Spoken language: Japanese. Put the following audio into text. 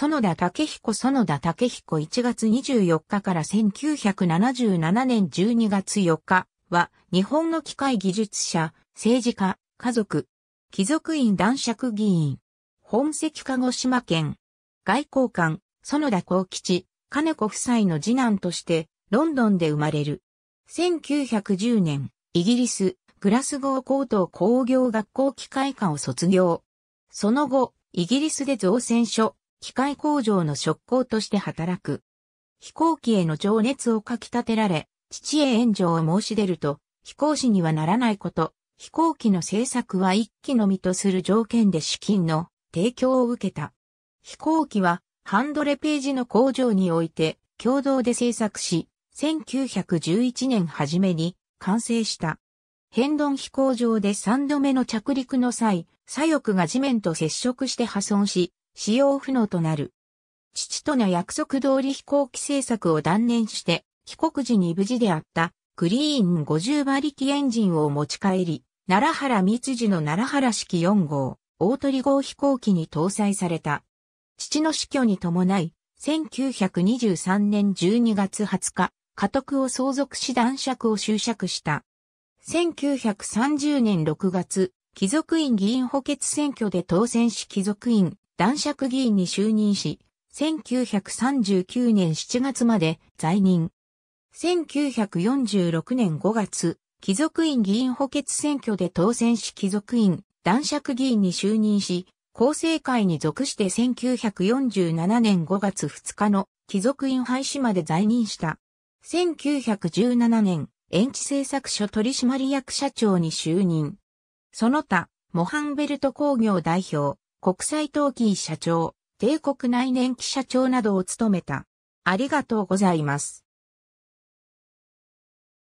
園田武彦園田武彦1月24日から1977年12月4日は日本の機械技術者、政治家、家族、貴族院男爵議員、本籍鹿児島県、外交官、園田幸吉、金子夫妻の次男としてロンドンで生まれる。1910年、イギリス、グラスゴー高等工業学校機械科を卒業。その後、イギリスで造船所、機械工場の職工として働く。飛行機への情熱をかき立てられ、父へ援助を申し出ると、飛行士にはならないこと、飛行機の製作は一機のみとする条件で資金の提供を受けた。飛行機は、ハンドレページの工場において、共同で製作し、1911年初めに完成した。変動飛行場で3度目の着陸の際、左翼が地面と接触して破損し、使用不能となる。父との約束通り飛行機製作を断念して、帰国時に無事であったクリーン50馬力エンジンを持ち帰り、奈良原三次の奈良原式4号、大鳥号飛行機に搭載された。父の死去に伴い、1923年12月20日、家督を相続し男爵を就職した。1930年6月、貴族院議員補欠選挙で当選し貴族院男爵議員に就任し、1939年7月まで在任。1946年5月、貴族院議員補欠選挙で当選し貴族院男爵議員に就任し、厚生会に属して1947年5月2日の貴族院廃止まで在任した。1917年、延期政作所取締役社長に就任。その他、モハンベルト工業代表、国際陶器社長、帝国内年記社長などを務めた。ありがとうございます。